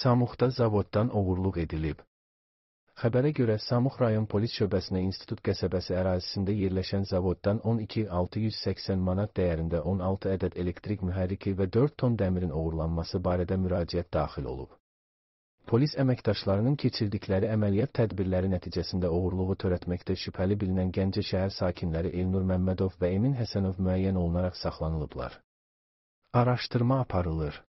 Samuqda zavoddan oğurluq edilib. Xəbərə görə Samux rayon polis şöbəsinə institut qəsəbəsi ərazisində yerləşən zavoddan 12680 manat dəyərində 16 ədəd elektrik mühərriki və 4 ton dəmirin oğurlanması barədə müraciət daxil olub. Polis əməkdaşlarının keçirdikləri əməliyyat tədbirləri nəticəsində oğurluğu törətməkdə şübhəli bilinən Gəncə şəhər sakinləri Elnur Məmmədov və Emin Həsənov müəyyən olunaraq saxlanılıblar. Araşdırma aparılır.